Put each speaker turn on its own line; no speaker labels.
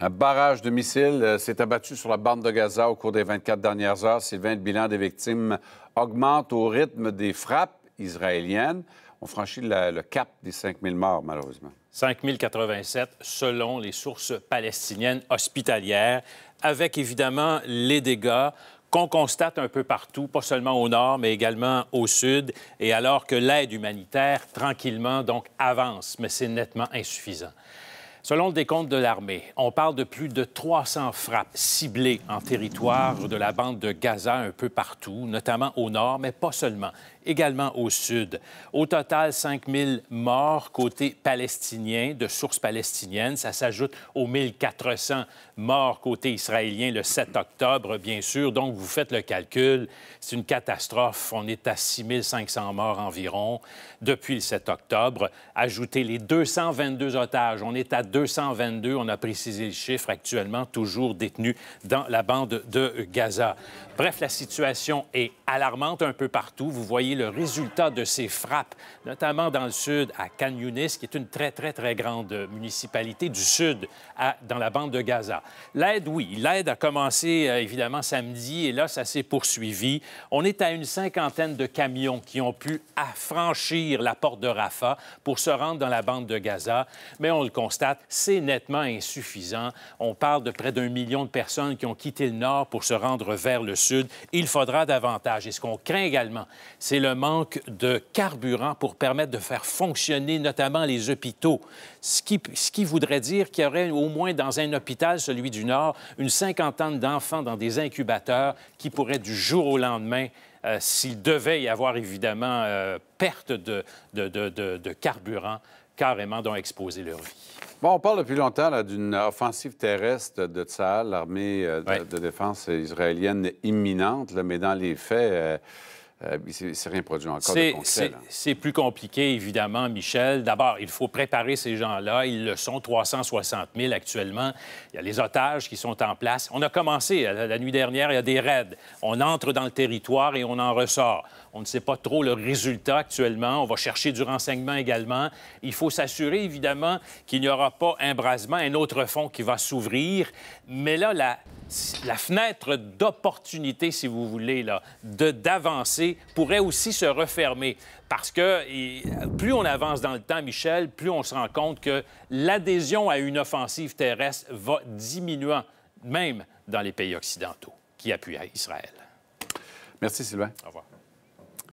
Un barrage de missiles euh, s'est abattu sur la bande de Gaza au cours des 24 dernières heures. Sylvain, le bilan des victimes augmente au rythme des frappes israéliennes. On franchit le cap des 000 morts, malheureusement. 087 selon les sources
palestiniennes hospitalières, avec évidemment les dégâts qu'on constate un peu partout, pas seulement au nord, mais également au sud, et alors que l'aide humanitaire, tranquillement, donc, avance, mais c'est nettement insuffisant. Selon le décompte de l'armée, on parle de plus de 300 frappes ciblées en territoire de la bande de Gaza un peu partout, notamment au nord, mais pas seulement, également au sud. Au total, 5000 morts côté palestinien, de sources palestiniennes. Ça s'ajoute aux 1400 morts côté israélien le 7 octobre, bien sûr. Donc, vous faites le calcul. C'est une catastrophe. On est à 6500 morts environ depuis le 7 octobre. Ajoutez les 222 otages. On est à 2 222, on a précisé le chiffre, actuellement toujours détenus dans la bande de Gaza. Bref, la situation est alarmante un peu partout. Vous voyez le résultat de ces frappes, notamment dans le sud, à Khan qui est une très, très, très grande municipalité du sud, dans la bande de Gaza. L'aide, oui, l'aide a commencé euh, évidemment samedi et là, ça s'est poursuivi. On est à une cinquantaine de camions qui ont pu affranchir la porte de Rafah pour se rendre dans la bande de Gaza, mais on le constate, c'est nettement insuffisant. On parle de près d'un million de personnes qui ont quitté le nord pour se rendre vers le sud. Il faudra davantage. Et ce qu'on craint également, c'est le manque de carburant pour permettre de faire fonctionner notamment les hôpitaux. Ce qui, voudrait dire qu'il y aurait au moins dans un hôpital, celui du nord, une cinquantaine d'enfants dans des incubateurs qui pourraient du jour au lendemain euh, s'il devait y avoir évidemment euh, perte de carburant, carrément d'ont exposé leur vie.
Bon, on parle depuis longtemps d'une offensive terrestre de Tsahal, l'armée euh, de, défense israélienne imminente, mais dans les faits, euh, euh, c'est
C'est plus compliqué, évidemment, Michel. D'abord, il faut préparer ces gens-là. Ils le sont, 360 000 actuellement. Il y a les otages qui sont en place. On a commencé euh, la nuit dernière, il y a des raids. On entre dans le territoire et on en ressort. On ne sait pas trop le résultat actuellement. On va chercher du renseignement également. Il faut s'assurer, évidemment, qu'il n'y aura pas un brasement, un autre fond qui va s'ouvrir. Mais là, la, la fenêtre d'opportunité, si vous voulez, là, de d'avancer pourrait aussi se refermer. Parce que plus on avance dans le temps, Michel, plus on se rend compte que l'adhésion à une offensive terrestre va diminuant, même dans les pays occidentaux qui appuient à Israël. Merci, Sylvain. Au revoir.